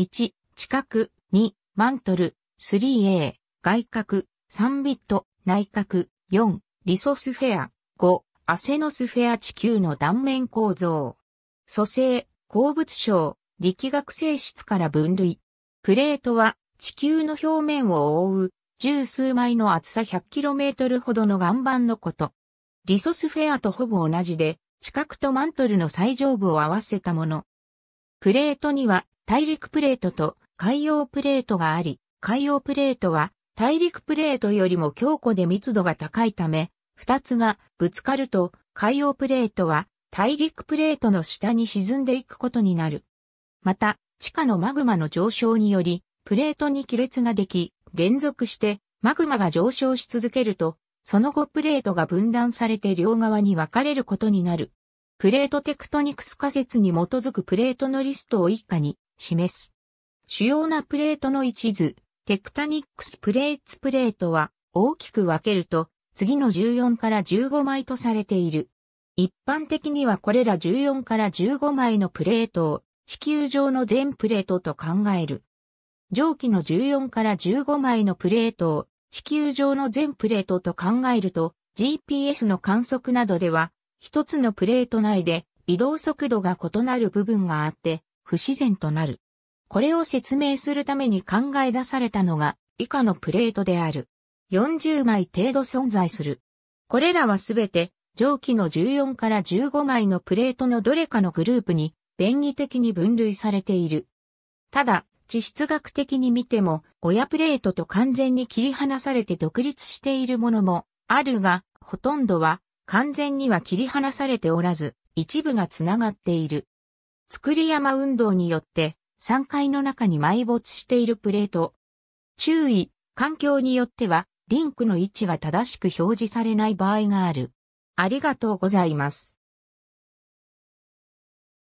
1、近く、2、マントル、3A、外角、3ビット、内角、4、リソスフェア、5、アセノスフェア地球の断面構造。組成、鉱物症、力学性質から分類。プレートは地球の表面を覆う十数枚の厚さ 100km ほどの岩盤のこと。リソスフェアとほぼ同じで、地殻とマントルの最上部を合わせたもの。プレートには大陸プレートと海洋プレートがあり、海洋プレートは大陸プレートよりも強固で密度が高いため、二つがぶつかると海洋プレートは大陸プレートの下に沈んでいくことになる。また、地下のマグマの上昇により、プレートに亀裂ができ、連続してマグマが上昇し続けると、その後プレートが分断されて両側に分かれることになる。プレートテクトニクス仮説に基づくプレートのリストを一下に示す。主要なプレートの位置図、テクタニックスプレーツプレートは大きく分けると次の14から15枚とされている。一般的にはこれら14から15枚のプレートを地球上の全プレートと考える。上記の14から15枚のプレートを地球上の全プレートと考えると GPS の観測などでは一つのプレート内で移動速度が異なる部分があって不自然となる。これを説明するために考え出されたのが以下のプレートである。40枚程度存在する。これらはすべて上記の14から15枚のプレートのどれかのグループに便宜的に分類されている。ただ、地質学的に見ても、親プレートと完全に切り離されて独立しているものもあるが、ほとんどは完全には切り離されておらず、一部が繋がっている。作り山運動によって山階の中に埋没しているプレート。注意、環境によってはリンクの位置が正しく表示されない場合がある。ありがとうございます。